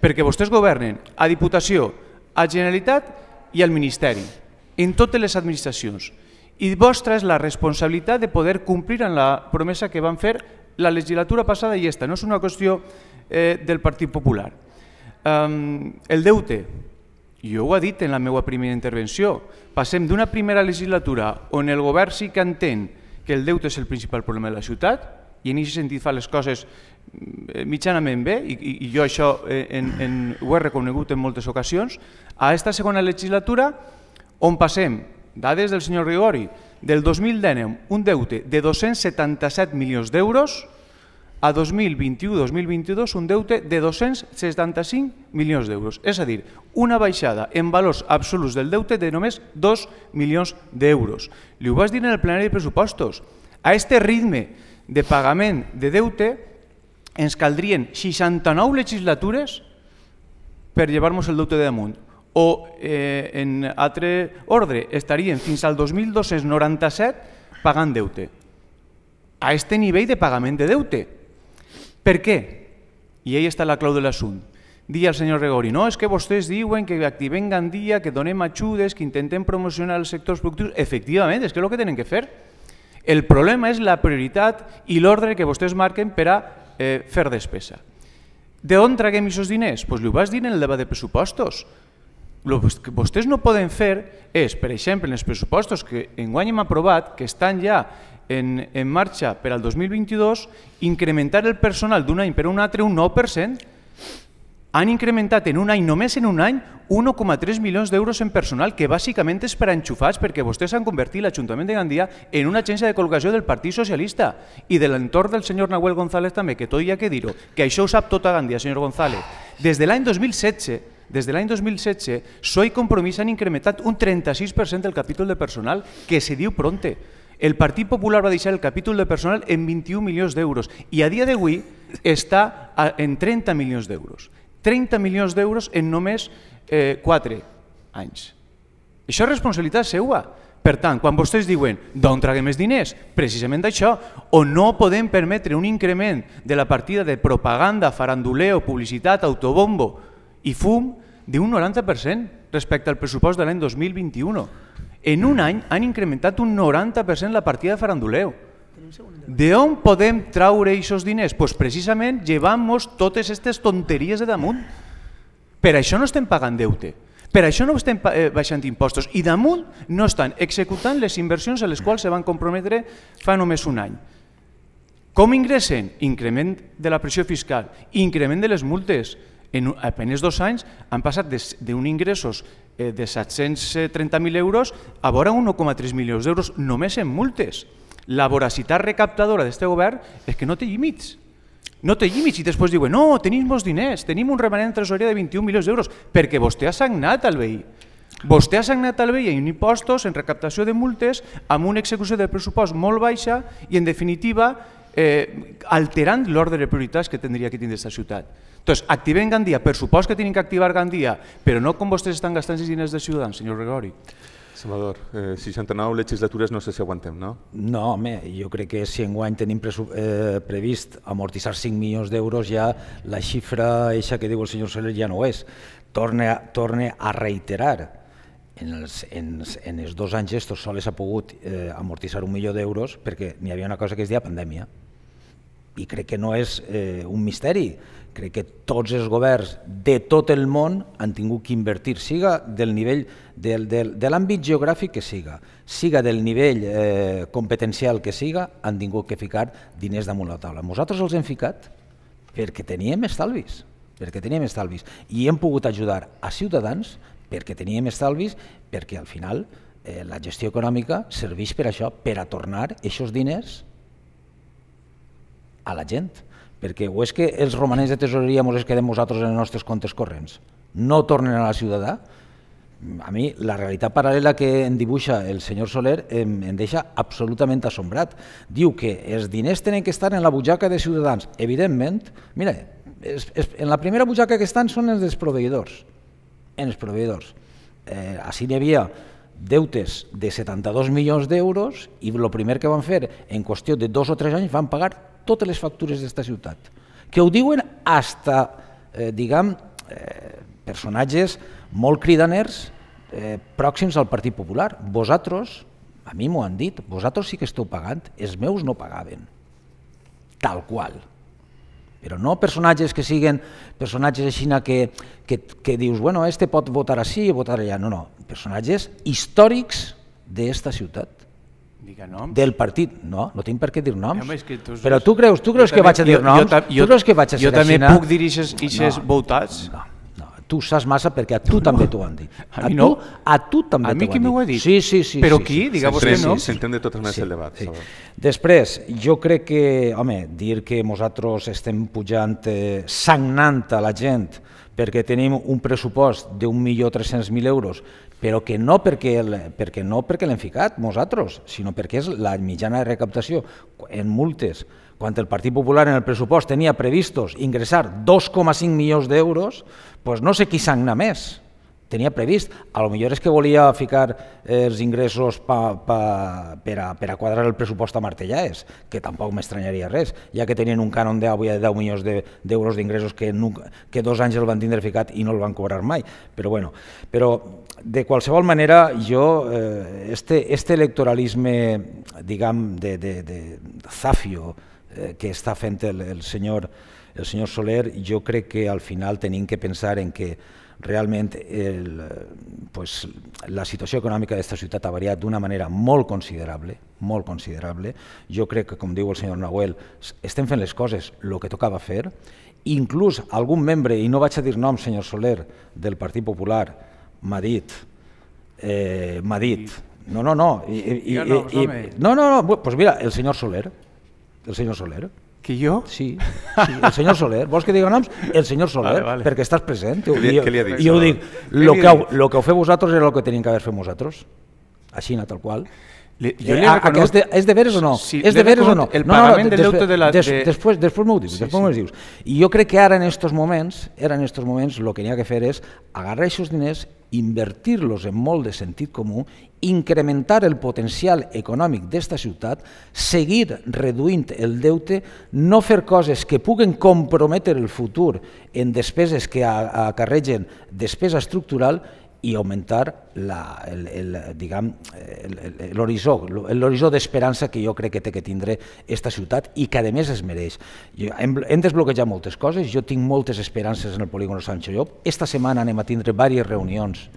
Perquè vostès governen a Diputació, a Generalitat i al Ministeri, en totes les administracions. I vostra és la responsabilitat de poder complir amb la promesa que van fer la legislatura passada i esta. No és una qüestió eh, del Partit Popular. Um, el deute, jo ho he dit en la meva primera intervenció. Passem d'una primera legislatura on el govern sí que entén que el deute és el principal problema de la ciutat i en aquest sentit fa les coses mm, mitjanament bé, i, i jo això eh, en, en, ho he reconegut en moltes ocasions, a aquesta segona legislatura on passem, dades del senyor Rigori, del 2019, un deute de 277 milions d'euros, a 2021-2022 un deute de 275 milions d'euros. És a dir, una baixada en valors absoluts del deute de només 2 milions d'euros. Li ho vas dir en el plenari de pressupostos. A aquest ritme de pagament de deute ens caldrien 69 legislatures per llevar-nos el deute de damunt o eh, en altre ordre estarien fins al 2297 pagant deute. A aquest nivell de pagament de deute per què? I ahí està la clau de l'assumpte. Dir al senyor Regori, no, és que vostès diuen que activem Gandia, que donem ajudes, que intentem promocionar els sectors productius. Efectivament, és que és el que tenen que fer. El problema és la prioritat i l'ordre que vostès marquen per a eh, fer despesa. De on traguem aquests diners? Doncs ho vas dir en el debat de pressupostos. El que vostès no poden fer és, per exemple, en els pressupostos que enguany hem aprovat, que estan ja en, en marxa per al 2022 incrementar el personal d'un any per un altre un 9%. Han incrementat en un any, només en un any, 1,3 milions d'euros en personal, que bàsicament és per a enxufats, perquè vostès han convertit l'Ajuntament de Gandia en una agència de col·locació del Partit Socialista i de l'entorn del senyor Nahuel González també, que tot hi ha que dir-ho, que això ho sap tota Gandia, senyor González. Des de l'any 2017, des de l'any 2017, Soy Compromís han incrementat un 36% del capítol de personal que se diu pronte. El Partit Popular va deixar el capítol de personal en 21 milions d'euros i a dia d'avui està en 30 milions d'euros. 30 milions d'euros en només eh, 4 anys. Això és responsabilitat seua. Per tant, quan vostès diuen d'on traguem els diners, precisament d'això, o no podem permetre un increment de la partida de propaganda, faranduleo, publicitat, autobombo i fum d'un 90% respecte al pressupost de l'any 2021. En un any han incrementat un 90% la partida de faranduleu. De on podem traure aquests diners? Pues precisament llevant-nos totes aquestes tonteries de damunt. Per això no estem pagant deute. Per això no estem eh, baixant impostos i damunt no estan executant les inversions a les quals se van comprometre fa només un any. Com ingressen? Increment de la pressió fiscal, increment de les multes, en apenes dos anys han passat d'un ingressos eh, de 730.000 eh, euros a vora 1,3 milions d'euros només en multes. La voracitat recaptadora d'aquest govern és que no té límits. No té límits i després diuen no, tenim molts diners, tenim un remanent tresorer de 21 milions d'euros perquè vostè ha sagnat al veí. Vostè ha sagnat al veí en impostos, en recaptació de multes, amb una execució de pressupost molt baixa i en definitiva eh, alterant l'ordre de prioritats que tindria que tindre aquesta ciutat. Entonces, activen Gandía, per supuesto que tenen que activar Gandia, però no com vostès estan gastant els diners de Ciutadans, señor Gregori. Salvador, eh, 69 legislatures no sé si aguantem, no? No, home, jo crec que si enguany tenim eh, previst amortitzar 5 milions d'euros, ja la xifra eixa que diu el senyor Soler ja no és. Torne a, torne a reiterar, en els, en, en els dos anys estos sols ha pogut eh, amortitzar un milió d'euros perquè n'hi havia una cosa que es deia pandèmia. I crec que no és eh, un misteri crec que tots els governs de tot el món han tingut que invertir, siga del nivell del, del, de l'àmbit geogràfic que siga, siga del nivell eh, competencial que siga, han tingut que ficar diners damunt la taula. Nosaltres els hem ficat perquè teníem estalvis, perquè teníem estalvis i hem pogut ajudar a ciutadans perquè teníem estalvis, perquè al final eh, la gestió econòmica serveix per això, per a tornar aquests diners a la gent perquè o és que els romanents de tesoreria ens quedem nosaltres en els nostres comptes corrents, no tornen a la ciutadà, a mi la realitat paral·lela que en dibuixa el senyor Soler em, em deixa absolutament assombrat. Diu que els diners tenen que estar en la butxaca de Ciutadans. Evidentment, mira, és, en la primera butxaca que estan són els proveïdors. En els proveïdors. Eh, així n'hi havia deutes de 72 milions d'euros i el primer que van fer en qüestió de dos o tres anys van pagar totes les factures d'esta ciutat, que ho diuen hasta, eh, diguem, eh, personatges molt cridaners eh, pròxims al Partit Popular. Vosaltres, a mi m'ho han dit, vosaltres sí que esteu pagant, els meus no pagaven. Tal qual però no personatges que siguen personatges així que, que, que dius, bueno, este pot votar així i votar allà, no, no, personatges històrics d'esta ciutat. Diga nom. del partit. No, no tinc per què dir noms. Home, que tu, Però tu creus, tu creus que vaig a dir noms? Jo, jo, tu creus que vaig a ser Jo també puc dir ixes no, voltats? No, no, tu saps massa perquè a tu no. també t'ho han dit. A, mi no. A tu, a tu també t'ho han dit. A mi qui m'ho ha dit? Sí, sí, sí. Però sí, qui? Sí, Digue-vos que no. S'entén de totes maneres sí, el debat. Sí. Després, jo crec que, home, dir que nosaltres estem pujant eh, sagnant a la gent perquè tenim un pressupost d'1.300.000 euros però que no perquè, el, perquè no perquè l'hem ficat nosaltres, sinó perquè és la mitjana de recaptació en multes. Quan el Partit Popular en el pressupost tenia previstos ingressar 2,5 milions d'euros, pues no sé qui sagna més. Tenia previst, a lo millor és que volia ficar els ingressos pa, pa, per, a, per a quadrar el pressupost a Martellaes, que tampoc m'estranyaria res, ja que tenien un cànon d'avui de 10 milions d'euros de, d'ingressos que, nunca, que dos anys el van tindre ficat i no el van cobrar mai. Però bueno, però de qualsevol manera, jo, eh, este, este electoralisme, diguem, de, de, de zafio eh, que està fent el, el, senyor, el senyor Soler, jo crec que al final tenim que pensar en que realment el, pues, la situació econòmica d'aquesta ciutat ha variat d'una manera molt considerable, molt considerable. Jo crec que, com diu el senyor Nahuel, estem fent les coses el que tocava fer. Inclús algun membre, i no vaig a dir nom, senyor Soler, del Partit Popular, m'ha dit, eh, m'ha dit, no, no, no, i, i, i, no, i, no, no, no, pues mira, el senyor Soler, el senyor Soler, que jo? Sí, sí, el senyor Soler. Vols que digui noms? El senyor Soler, vale, vale. perquè estàs present. Què li, li ha dit? Jo dic, lo que, lo que heu fet vosaltres era el que tenim que haver fet vosaltres. Així, tal qual. Le, jo eh, li eh, és, de, és de veres o no? Sí, és de veres o no? El pagament no, no, no, del de la... Des, de... Després, després m'ho dius, sí, després sí. dius. I jo crec que ara en estos moments, ara en estos moments, el que n'hi ha que fer és agarrar aquests diners invertir-los en molt de sentit comú, incrementar el potencial econòmic d'esta ciutat, seguir reduint el deute, no fer coses que puguen comprometre el futur en despeses que acarregen despesa estructural i augmentar la, el, el, l'horitzó, l'horitzó d'esperança que jo crec que té que tindre aquesta ciutat i que a més es mereix. Jo, hem, hem desbloquejat moltes coses, jo tinc moltes esperances en el polígon Sancho Llop. Esta setmana anem a tindre diverses reunions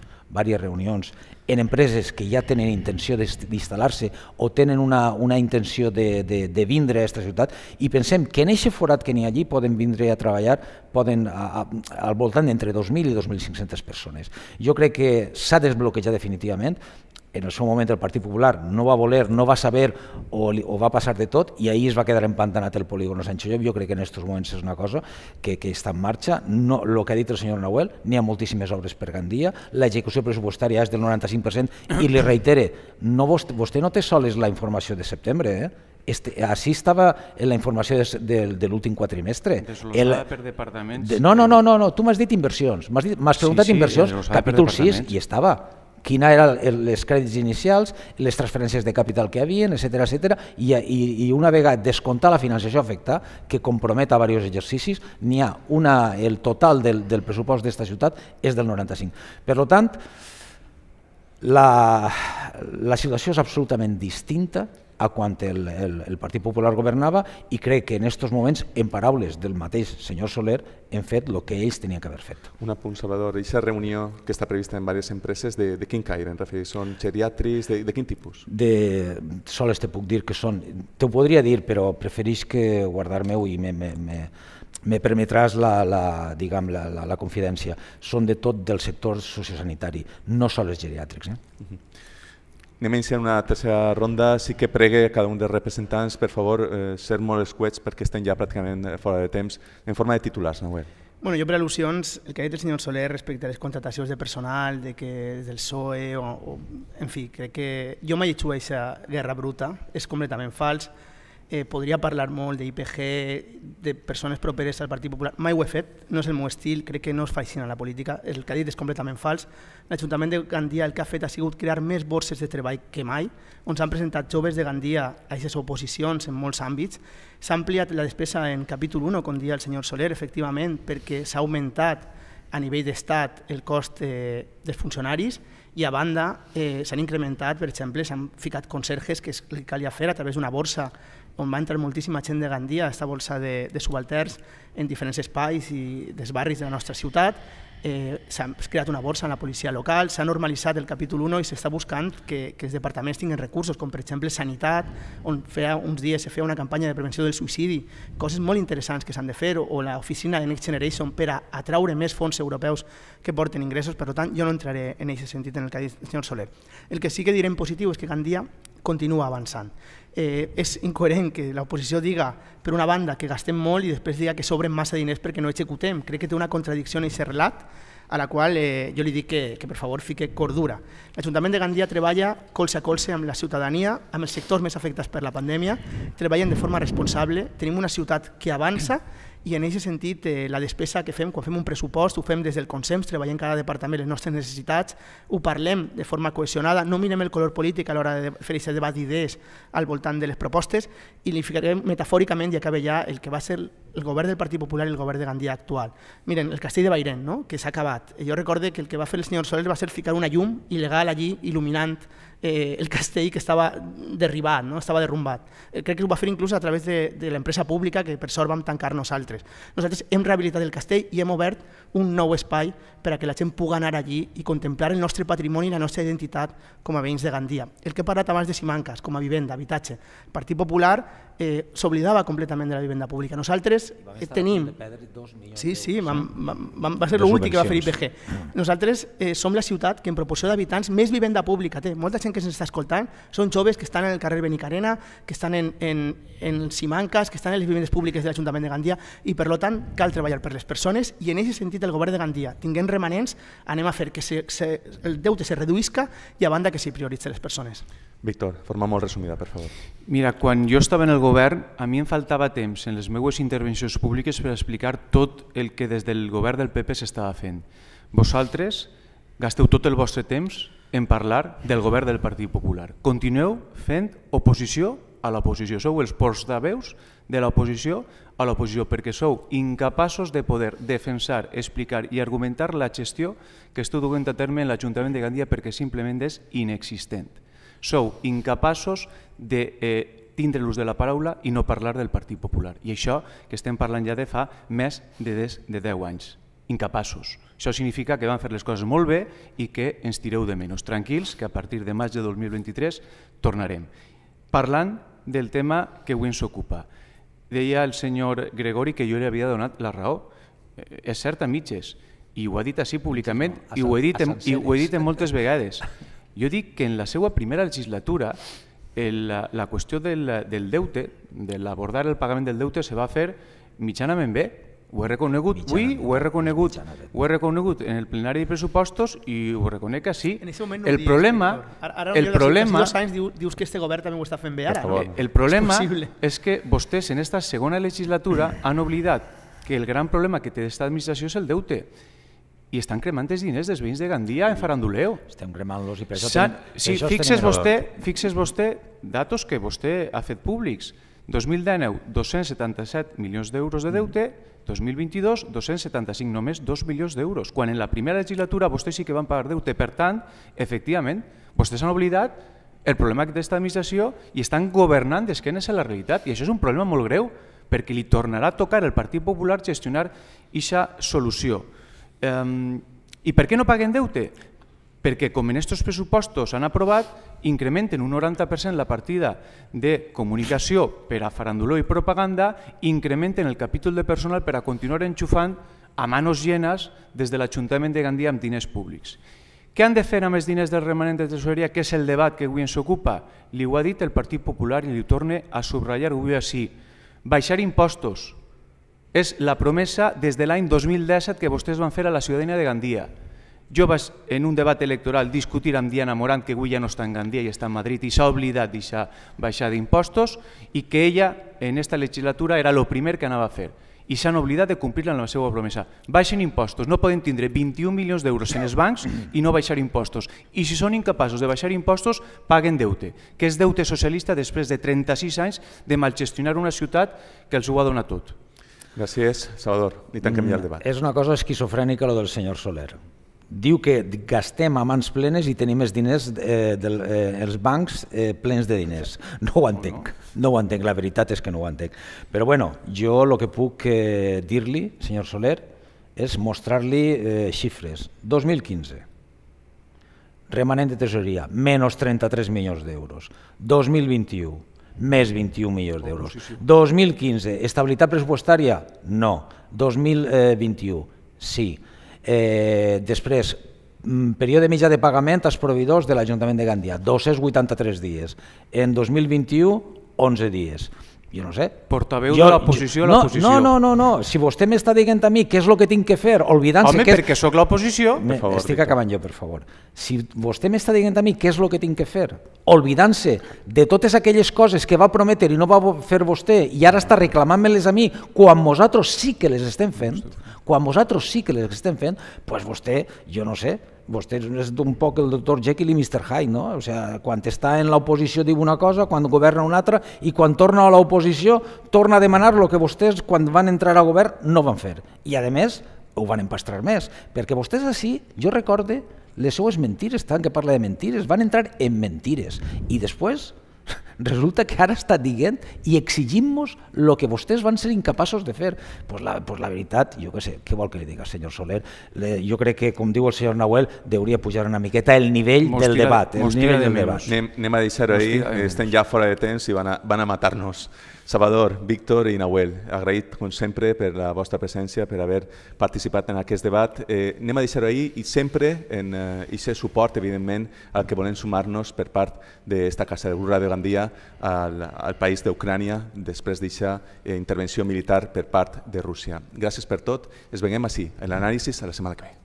diverses reunions en empreses que ja tenen intenció d'instal·lar-se o tenen una, una intenció de, de, de vindre a aquesta ciutat i pensem que en aquest forat que n'hi ha allí poden vindre a treballar poden a, a, al voltant d'entre 2.000 i 2.500 persones. Jo crec que s'ha desbloquejat definitivament, en el seu moment el Partit Popular no va voler, no va saber o, li, o va passar de tot i ahir es va quedar empantanat el polígon Sancho Llop. Jo crec que en aquests moments és una cosa que, que està en marxa. No, el que ha dit el senyor Nahuel, n'hi ha moltíssimes obres per Gandia, l'execució pressupostària és del 95% ah. i li reitere, no, vostè, vostè no té soles la informació de setembre, eh? Este, així estava en la informació de, de, de l'últim quatrimestre. el, per departaments. De, no, no, no, no, no, tu m'has dit inversions, m'has preguntat sí, sí, inversions, capítol 6, i estava quina eren les crèdits inicials, les transferències de capital que havien, etc etc. I, i, i una vegada descomptar la finançació afecta, que compromet a diversos exercicis, n'hi ha una, el total del, del pressupost d'esta ciutat és del 95. Per tant, la, la situació és absolutament distinta a quan el, el, el Partit Popular governava i crec que en aquests moments, en paraules del mateix senyor Soler, hem fet el que ells tenien que haver fet. Un apunt, Salvador. Aquesta reunió que està prevista en diverses empreses, de, de quin caire en referir? Són geriatris? De, de quin tipus? De, soles te puc dir que són... T'ho podria dir, però preferís que guardar-me-ho i me, me, me, me permetràs la, la, diguem, la, la, la confidència. Són de tot del sector sociosanitari, no sols geriàtrics. Eh? Uh mhm. -huh. Anem a iniciar una tercera ronda. Sí que pregue a cada un dels representants, per favor, eh, ser molt escuets perquè estem ja pràcticament eh, fora de temps, en forma de titulars, Nahuel. Bueno, jo per al·lusions, el que ha dit el senyor Soler respecte a les contratacions de personal, de que del PSOE, o, o, en fi, crec que jo mai he aquesta guerra bruta, és completament fals, eh, podria parlar molt d'IPG, de persones properes al Partit Popular. Mai ho he fet, no és el meu estil, crec que no es a la política. El que ha dit és completament fals. L'Ajuntament de Gandia el que ha fet ha sigut crear més borses de treball que mai, on s'han presentat joves de Gandia a aquestes oposicions en molts àmbits. S'ha ampliat la despesa en capítol 1, com dia el senyor Soler, efectivament, perquè s'ha augmentat a nivell d'estat el cost eh, dels funcionaris i a banda eh, s'han incrementat, per exemple, s'han ficat conserges que es calia fer a través d'una borsa on va entrar moltíssima gent de Gandia, aquesta bolsa de, de subalterns, en diferents espais i dels barris de la nostra ciutat, eh, s'ha creat una borsa en la policia local, s'ha normalitzat el capítol 1 i s'està buscant que, que els departaments tinguin recursos, com per exemple sanitat, on feia uns dies se feia una campanya de prevenció del suïcidi, coses molt interessants que s'han de fer, o, o l'oficina de Next Generation per a atraure més fons europeus que porten ingressos, per tant jo no entraré en aquest sentit en el que ha dit el senyor Soler. El que sí que diré en positiu és que Gandia continua avançant. Eh, és incoherent que l'oposició diga, per una banda, que gastem molt i després diga que sobren massa diners perquè no executem. Crec que té una contradicció en aquest relat a la qual eh, jo li dic que, que per favor fique cordura. L'Ajuntament de Gandia treballa colze a colze amb la ciutadania, amb els sectors més afectats per la pandèmia, treballen de forma responsable, tenim una ciutat que avança i en aquest sentit eh, la despesa que fem, quan fem un pressupost, ho fem des del consens, treballem cada departament les nostres necessitats, ho parlem de forma cohesionada, no mirem el color polític a l'hora de fer aquest debat d'idees al voltant de les propostes i li ficarem metafòricament, i acaba ja, el que va ser el govern del Partit Popular i el govern de Gandia actual. Miren, el castell de Bairén, no? que s'ha acabat. Eh, jo recorde que el que va fer el senyor Soler va ser ficar una llum il·legal allí, il·luminant eh, el castell que estava derribat, no? estava derrumbat. Eh, crec que ho va fer inclús a través de, de l'empresa pública que per sort vam tancar nosaltres. Nosaltres hem rehabilitat el castell i hem obert un nou espai per a que la gent pugui anar allí i contemplar el nostre patrimoni i la nostra identitat com a veïns de Gandia. El que he parlat abans de Simancas, com a vivenda, habitatge. El Partit Popular eh, s'oblidava completament de la vivenda pública. Nosaltres eh, tenim... Sí, sí, eh? vam, vam, va ser l'últim que va fer IPG. Nosaltres eh, som la ciutat que en proporció d'habitants més vivenda pública té. Molta gent que ens està escoltant són joves que estan en el carrer Benicarena, que estan en, en, en Simancas, que estan en les vivendes públiques de l'Ajuntament de Gandia i per tant cal treballar per les persones i en aquest sentit del govern de Gandia. Tinguem remanents, anem a fer que se, se, el deute se reduïsca i a banda que s'hi prioritzen les persones. Víctor, forma molt resumida, per favor. Mira, quan jo estava en el govern, a mi em faltava temps en les meues intervencions públiques per explicar tot el que des del govern del PP s'estava fent. Vosaltres gasteu tot el vostre temps en parlar del govern del Partit Popular. Continueu fent oposició a l'oposició. Sou els ports de veus de l'oposició a l'oposició, perquè sou incapaços de poder defensar, explicar i argumentar la gestió que esteu duent a terme en l'Ajuntament de Gandia perquè simplement és inexistent. Sou incapaços de eh, tindre l'ús de la paraula i no parlar del Partit Popular. I això que estem parlant ja de fa més de 10, de 10 anys. Incapaços. Això significa que van fer les coses molt bé i que ens tireu de menys. Tranquils, que a partir de maig de 2023 tornarem. Parlant del tema que avui ens ocupa deia el senyor Gregori que jo li havia donat la raó. Eh, és cert a mitges, i ho ha dit així públicament, i, ho he dit, i ho he dit moltes vegades. Jo dic que en la seva primera legislatura el, la, la qüestió del, del deute, de l'abordar el pagament del deute, se va fer mitjanament bé, ho he reconegut avui, ho he reconegut, ho he reconegut en el plenari de pressupostos i ho reconec així. En no el problema... Ara, ara el problema... Dos anys dius, que este govern també ho està fent bé ara. No? El problema és, és que vostès en esta segona legislatura han oblidat que el gran problema que té aquesta administració és el deute i estan cremant els diners dels veïns de Gandia en faranduleo. Estem cremant-los i per això... sí, per això fixes, vostè, fixes vostè datos que vostè ha fet públics. 2019, 277 milions d'euros de deute, 2022, mm. 275, només 2 milions d'euros, quan en la primera legislatura vostès sí que van pagar deute. Per tant, efectivament, vostès han oblidat el problema d'aquesta administració i estan governant d'esquenes a la realitat. I això és un problema molt greu, perquè li tornarà a tocar al Partit Popular gestionar aquesta solució. I per què no paguen deute? perquè com en aquests pressupostos han aprovat, incrementen un 90% la partida de comunicació per a faranduló i propaganda, incrementen el capítol de personal per a continuar enxufant a manos llenes des de l'Ajuntament de Gandia amb diners públics. Què han de fer amb els diners del remanent de tresoreria, que és el debat que avui ens ocupa? Li ho ha dit el Partit Popular i li ho torna a subratllar avui així. Baixar impostos és la promesa des de l'any 2017 que vostès van fer a la ciutadania de Gandia. Jo vaig, en un debat electoral, discutir amb Diana Morán, que avui ja no està en Gandia i està en Madrid, i s'ha oblidat d'aquesta baixar d'impostos, i que ella, en aquesta legislatura, era el primer que anava a fer i s'han oblidat de complir la seva promesa. Baixen impostos, no poden tindre 21 milions d'euros en els bancs i no baixar impostos. I si són incapaços de baixar impostos, paguen deute, que és deute socialista després de 36 anys de malgestionar una ciutat que els ho ha donat tot. Gràcies, Salvador. I tanquem ja el mm, debat. És una cosa esquizofrènica lo del senyor Soler diu que gastem a mans plenes i tenim els diners eh, dels eh, els bancs eh, plens de diners. No ho entenc, no ho entenc, la veritat és que no ho entenc. Però bueno, jo el que puc eh, dir-li, senyor Soler, és mostrar-li eh, xifres. 2015, remanent de tesoreria, menys 33 milions d'euros. 2021, més 21 milions d'euros. 2015, estabilitat pressupostària? No. 2021, eh, sí. Eh, després, mm, període mitjà de pagament als proveïdors de l'Ajuntament de Gandia, 283 dies. En 2021, 11 dies jo no sé. Portaveu jo, de l'oposició a l'oposició. No, no, no, no, si vostè m'està dient a mi què és el que tinc que fer, oblidant-se... Home, que... perquè sóc l'oposició... estic Victor. acabant jo, per favor. Si vostè m'està dient a mi què és el que tinc que fer, oblidant-se de totes aquelles coses que va prometre i no va fer vostè i ara està reclamant-me-les a mi quan nosaltres sí que les estem fent, quan nosaltres sí que les estem fent, doncs pues vostè, jo no sé, vostès és un poc el doctor Jekyll i Mr. Hyde, no? O sigui, quan està en l'oposició diu una cosa, quan governa una altra, i quan torna a l'oposició torna a demanar el que vostès, quan van entrar al govern, no van fer. I, a més, ho van empastrar més, perquè vostès així, jo recorde, les seues mentires, tant que parla de mentires, van entrar en mentires, i després resulta que ara està dient i exigim-nos el que vostès van ser incapaços de fer. Doncs pues la, pues la veritat, jo què sé, què vol que li digui, senyor Soler? Le, jo crec que, com diu el senyor Nahuel, hauria pujar una miqueta el nivell mostira, del debat. El nivell del debat. Anem, anem a deixar-ho ahir, estem ja fora de temps i van a, van a matar-nos. Salvador, Víctor i Nahuel, agraït com sempre per la vostra presència, per haver participat en aquest debat. Eh, anem a deixar-ho ahir i sempre en eh, i ser suport, evidentment, al que volem sumar-nos per part d'esta Casa de Burra de Gandia al, al país d'Ucrània després d'aquesta eh, intervenció militar per part de Rússia. Gràcies per tot. Ens veiem així, en l'anàlisi a la setmana que ve.